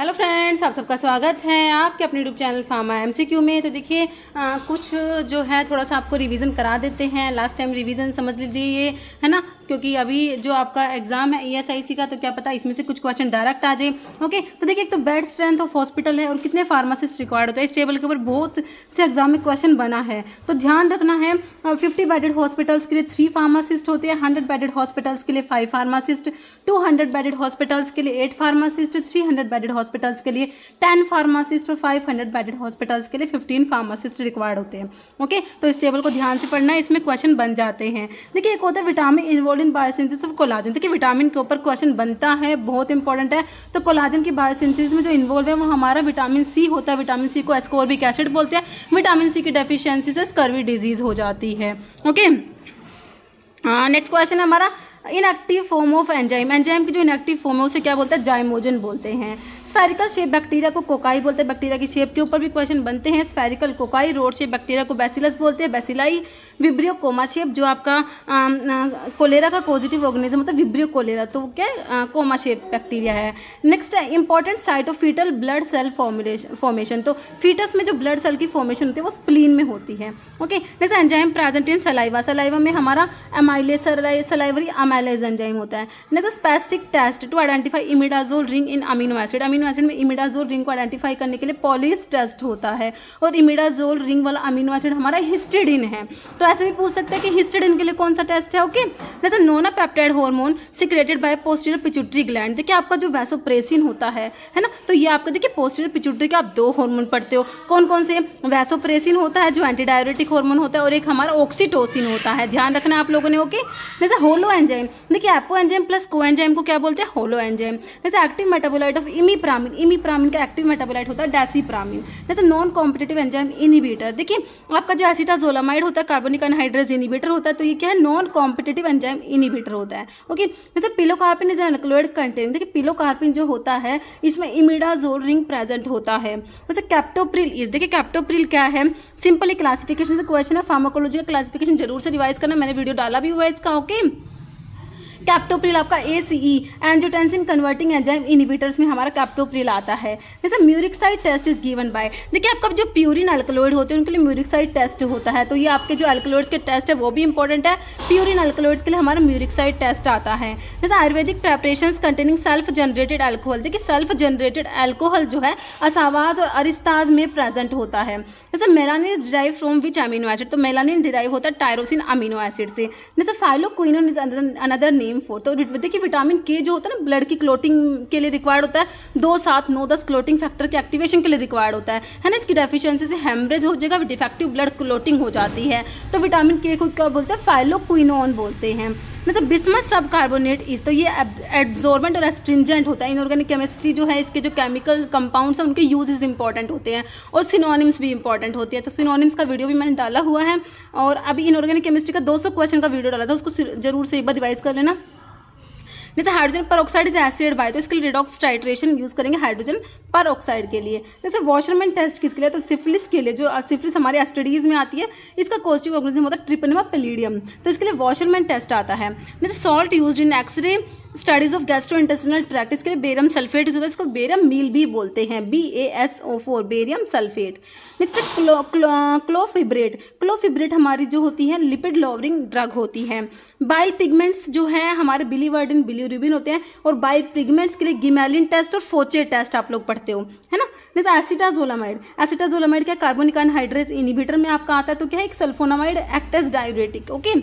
Hello friends आप सबका स्वागत है आपके अपने यूट्यूब चैनल फार्मा एमसीक्यू में तो देखिए कुछ जो है थोड़ा सा आपको रिवीजन करा देते हैं लास्ट टाइम रिवीजन समझ लीजिए ये है ना क्योंकि अभी जो आपका एग्जाम है ईएसआईसी e का तो क्या पता इसमें से कुछ क्वेश्चन डायरेक्ट आ जाए ओके तो देखिए एक तो बेड स्ट्रेंथ ऑफ हॉस्पिटल है और कितने फार्मासिस्ट रिक्वायर्ड होता है इस टेबल के ऊपर बहुत से एग्जाम में क्वेश्चन बना है तो ध्यान रखना है फिफ्टी बेडेड हॉस्पिटल्स के लिए थ्री फार्मासिस्ट होते हैं हंड्रेड बेडेड हॉस्पिटल्स के लिए five pharmacist two hundred bedded hospitals के लिए eight pharmacist three hundred bedded hospitals के लिए टेन फार्मासिस्ट और फाइव हंड्रेड बेडेड हॉस्पिटल्स के लिए फिफ्टीन फार्मासिस्ट रिक्वायर्ड होते हैं ओके तो इस टेबल को ध्यान से पढ़ना है इसमें क्वेश्चन बन जाते हैं देखिए एक होता है vitamin involve important biosynthesis of collagen देखिए विटामिन के ऊपर क्वेश्चन बनता है बहुत इंपॉर्टेंट है तो कोलाजन की बायोसिंथेसिस में जो इन्वॉल्व है वो हमारा विटामिन सी होता है विटामिन सी को एस्कोरबिक एसिड बोलते हैं विटामिन सी की डेफिशिएंसी से स्कर्वी डिजीज़ हो जाती है ओके नेक्स्ट क्वेश्चन है हमारा inactive form of enzyme enzyme की जो इनएक्टिव फॉर्म है उसे क्या बोलते हैं जाइमोजन बोलते हैं स्फेरिकल शेप बैक्टीरिया को कोकाई बोलते हैं बैक्टीरिया की शेप के ऊपर भी क्वेश्चन बनते हैं spherical cocci rod shape bacteria को बेसिलस बोलते हैं बेसिलाई विब्रियो कोमा शेप जो आपका आ, आ, कोलेरा का पॉजिटिव ऑर्गेनिज्म होता है विब्रियो कोलेरा तो क्या आ, कोमा शेप बैक्टीरिया है next important site of fetal blood cell formation formation तो फीटस में जो ब्लड सेल की फॉर्मेशन होती है वो स्प्लीन में होती है okay next enzyme present in saliva saliva में हमारा एमाइले सलाइवरी अमाइलेज एंजाइम होता है next specific test to identify imidazole ring in amino acid amino acid में इमिडाजोल रिंग को आइडेंटिफाई करने के लिए पॉलिस टेस्ट होता है और इमिडाजोल रिंग वाला अमीनो एसिड हमारा हिस्टिडिन है तो ऐसे भी पूछ सकते हैं कि हिस्टेडिन के लिए कौन सा टेस्ट है ओके जैसे nonapeptide hormone secreted by posterior pituitary gland देखिए आपका जो वैसोप्रेसिन होता है है ना तो ये आपका देखिए पोस्टीरियर पिचुट्री के आप दो हॉर्मोन पढ़ते हो कौन कौन से वैसोप्रेसिन होता है जो एंटीडायोरेटिक हॉर्मोन होता है और एक हमारा ऑक्सीटोसिन होता है ध्यान रखना आप लोगों ने ओके जैसे होलो एंजाइम देखिए apoenzyme plus coenzyme को क्या बोलते हैं होलो एंजाइम जैसे active metabolite of imipramine imipramine का एक्टिव मेटाबोलाइट होता है डेसीप्रामिन जैसे नॉन कॉम्पिटेटिव एंजाइम इनिबीटर देखिए आपका जो एसिटाजोलामाइड होता है कार्बन कार्बोनिक अनहाइड्रेज इनिबिटर होता है तो ये क्या है नॉन कॉम्पिटेटिव एंजाइम इनिबिटर होता है ओके जैसे पिलोकार्पिन इज एनक्लोइड कंटेन देखिए पिलोकार्पिन जो होता है इसमें इमिडाजोल रिंग प्रेजेंट होता है जैसे कैप्टोप्रिल इज देखिए कैप्टोप्रिल क्या है सिंपली क्लासिफिकेशन से क्वेश्चन है फार्माकोलॉजी का क्लासिफिकेशन जरूर से रिवाइज करना मैंने वीडियो डाला भी हुआ है इसका ओके okay? कैप्टोप्रिल आपका A C E angiotensin converting enzyme inhibitors में हमारा कैप्टोप्रिल आता है जैसे murexide test is given by देखिए आपका जो प्यूरिन अल्कलोइड होते हैं उनके लिए म्यूरिकसाइड टेस्ट होता है तो ये आपके जो अल्कलोइड्स के टेस्ट है वो भी इंपॉर्टेंट है प्यूरिन अल्कलोइड्स के लिए हमारा म्यूरिकसाइड टेस्ट आता है जैसे Ayurvedic preparation containing self generated alcohol देखिए सेल्फ जनरेटेड एल्कोहल जो है असावाज और अरिस्ताज में प्रेजेंट होता है जैसे melanin is derive from which amino acid तो मेलानिन डिराइव होता है टायरोसिन अमीनो एसिड से जैसे phylloquinone is another name same for तो देखिए विटामिन के जो होता है ना ब्लड की क्लोटिंग के लिए रिक्वायर्ड होता है दो सात नौ दस क्लोटिंग फैक्टर के एक्टिवेशन के लिए रिक्वायर्ड होता है है ना इसकी डेफिशिएंसी से हेमरेज हो जाएगा डिफेक्टिव ब्लड क्लोटिंग हो जाती है तो विटामिन के को क्या बोलते हैं फाइलोक्विनोन बोलते हैं मतलब बिस्मत सब कार्बोनेट इस तो ये एब्जॉर्बेंट और एस्ट्रिंजेंट होता है इनऑर्गेनिक केमिस्ट्री जो है इसके जो केमिकल कंपाउंड्स हैं उनके यूज इंपॉर्टेंट होते हैं और सिनोनिम्स भी इंपॉर्टेंट होती है तो सिनोनिम्स का वीडियो भी मैंने डाला हुआ है और अभी इनऑर्गेनिक केमिस्ट्री का दो क्वेश्चन का वीडियो डाला था उसको जरूर से एक बार रिवाइज कर लेना जैसे हाइड्रोजन पर ऑक्साइड इज एसिड बाय तो इसके लिए रिडॉक्स टाइट्रेशन यूज़ करेंगे हाइड्रोजन पर ऑक्साइड के लिए जैसे वॉशरमैन टेस्ट किसके लिए तो सिफिलिस के लिए जो सिफिलिस हमारे एस्टडीज़ में आती है इसका कॉस्टिव ऑर्गेनिज्म होता है ट्रिपनवा पेलीडियम तो इसके लिए वॉशरमैन टेस्ट आता है जैसे salt use in X ray studies of gastro intestinal tract इसके लिए बेरम सल्फेट जो है इसको बेरम मील भी बोलते हैं B A S O four barium sulphate next है क्लोफिब्रेट क्लोफिब्रेट हमारी जो होती है लिपिड लॉवरिंग ड्रग होती है बाइल पिगमेंट्स जो है हमारे बिलीवर्डिन बिलीरूबिन होते हैं और बाइल पिगमेंट्स के लिए गिमेलिन टेस्ट और फोचे टेस्ट आप लोग पढ़ते हो है ना जैसे एसिटाजोलामाइड एसिटाजोलामाइड क्या कार्बोनिक अनहाइड्रेस इनिबिटर में आपका आता है तो क्या है एक सल्फोनामाइड एक्टेस डायबेटिक ओके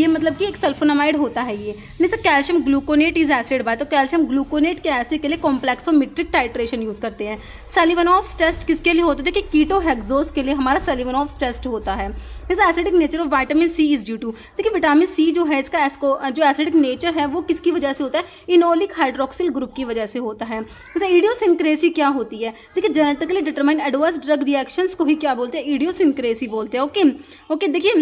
ये मतलब कि एक सल्फोनामाइड होता है ये जैसे तो calcium gluconate is acid by तो कैल्शियम ग्लूकोनेट के एसिड के लिए कॉम्प्लेक्सोमेट्रिक टाइट्रेशन यूज़ करते हैं ऑफ टेस्ट किसके लिए होते थे कि कीटो हेक्सोज के लिए हमारा ऑफ टेस्ट होता है जैसे acidic nature of vitamin C is due to देखिए विटामिन सी जो है इसका एसको जो एसिडिक नेचर है वो किसकी वजह से होता है इनोलिक हाइड्रोक्सिल ग्रुप की वजह से होता है जैसे ईडियोसिनक्रेसी क्या होती है देखिए genetically determined adverse drug reactions को ही क्या बोलते हैं ईडियोसिनक्रेसी बोलते हैं ओके ओके देखिए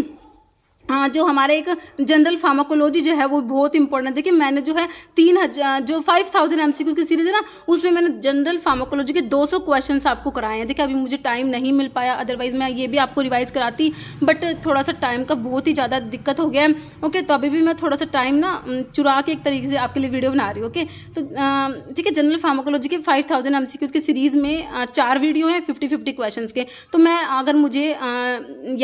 हाँ, जो हमारे एक जनरल फार्माकोलॉजी जो है वो बहुत इंपॉर्टेंट देखिए मैंने जो है तीन हजार जो फाइव थाउजेंड एम की सीरीज है ना उसमें मैंने जनरल फार्माकोलॉजी के 200 सौ क्वेश्चन आपको कराए हैं देखिए अभी मुझे टाइम नहीं मिल पाया अदरवाइज मैं ये भी आपको रिवाइज कराती बट थोड़ा सा टाइम का बहुत ही ज़्यादा दिक्कत हो गया है ओके तो अभी भी मैं थोड़ा सा टाइम ना चुरा के एक तरीके से आपके लिए वीडियो बना रही हूँ ओके तो ठीक है जनरल फार्माकोलॉजी के फाइव थाउजेंड एम की सीरीज़ में चार वीडियो हैं फिफ्टी फिफ्टी क्वेश्चन के तो मैं अगर मुझे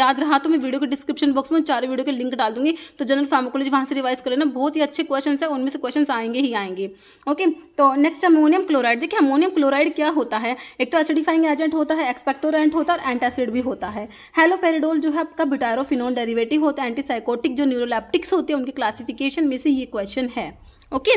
याद रहा तो मैं वीडियो के डिस्क्रिप्शन बॉक्स में चार वीडियो के लिंक डाल दूंगी तो जनरल फार्मोकोलॉजी वहाँ से रिवाइज कर लेना बहुत ही अच्छे क्वेश्चन है उनमें से क्वेश्चन आएंगे ही आएंगे ओके तो नेक्स्ट अमोनियम क्लोराइड देखिए अमोनियम क्लोराइड क्या होता है एक तो एसिडिफाइंग एजेंट होता है एक्सपेक्टोरेंट होता है और एंटासिड भी होता है हेलोपेरिडोल जो है आपका बिटारोफिनोन डेरिवेटिव होता है एंटीसाइकोटिक जो न्यूरोलैप्टिक्स होते हैं उनके क्लासिफिकेशन में से ये क्वेश्चन है ओके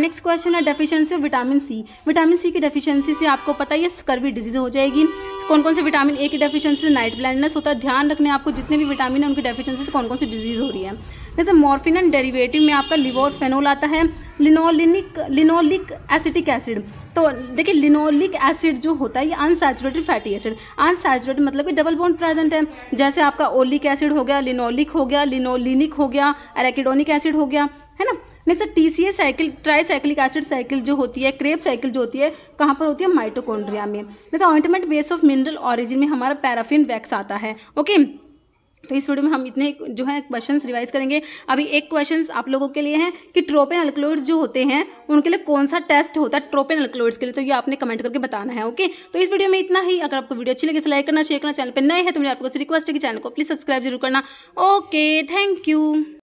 नेक्स्ट क्वेश्चन है deficiency of vitamin C vitamin C की डेफिशिएंसी से आपको पता है ये स्कर्वी डिजीज हो जाएगी कौन कौन से विटामिन ए की डेफिशिएंसी से नाइट ब्लाइंडनेस होता है ध्यान रखने आपको जितने भी विटामिन है उनकी डेफिशिएंसी से कौन कौन सी डिजीज़ हो रही है जैसे मॉर्फिन एंड डेरिवेटिव में आपका लिवोर फेनोल आता है लिनोलिनिक लिनोलिक एसिटिक एसिड तो देखिए लिनोलिक एसिड जो होता है ये अनसैचुरेटेड फैटी एसिड अनसैचुरेटेड मतलब कि डबल बॉन्ड प्रेजेंट है जैसे आपका ओलिक एसिड हो गया लिनोलिक हो गया लिनोलिनिक हो गया एरेकिडोनिक एसिड हो गया है ना next T C A cycle tricyclic acid cycle जो होती है क्रेप साइकिल जो होती है कहाँ पर होती है माइटोकॉन्ड्रिया में next ointment base of mineral origin में हमारा पैराफिन वैक्स आता है ओके तो इस वीडियो में हम इतने जो है क्वेश्चन रिवाइज करेंगे अभी एक क्वेश्चन आप लोगों के लिए है कि ट्रोपेन अल्कलोइड्स जो होते हैं उनके लिए कौन सा टेस्ट होता है ट्रोपेन अल्कलोइड्स के लिए तो ये आपने कमेंट करके बताना है ओके तो इस वीडियो में इतना ही अगर आपको वीडियो अच्छी लगे लाइक करना शेयर करना चैनल पर नए है तो मुझे आपको रिक्वेस्ट है कि चैनल को प्लीज सब्सक्राइब जरूर करना ओके थैंक यू